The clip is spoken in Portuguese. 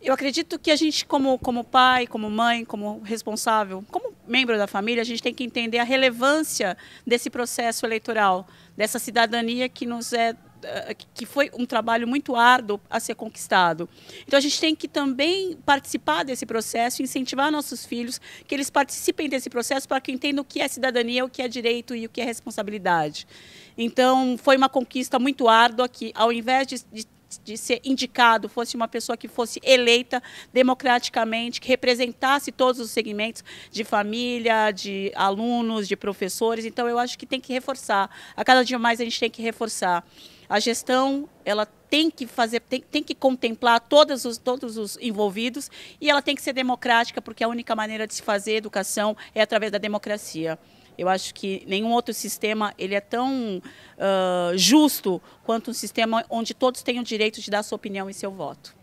Eu acredito que a gente, como, como pai, como mãe, como responsável, como membro da família, a gente tem que entender a relevância desse processo eleitoral, dessa cidadania que nos é eh, que foi um trabalho muito árduo a ser conquistado. Então a gente tem que também participar desse processo, incentivar nossos filhos que eles participem desse processo para que entendam o que é cidadania, o que é direito e o que é responsabilidade. Então foi uma conquista muito árdua que, ao invés de, de de ser indicado fosse uma pessoa que fosse eleita democraticamente, que representasse todos os segmentos de família, de alunos, de professores. Então, eu acho que tem que reforçar. A cada dia mais a gente tem que reforçar. A gestão, ela tem que fazer, tem, tem que contemplar todos os, todos os envolvidos e ela tem que ser democrática, porque é a única maneira de se fazer educação é através da democracia. Eu acho que nenhum outro sistema ele é tão uh, justo quanto um sistema onde todos têm o direito de dar sua opinião e seu voto.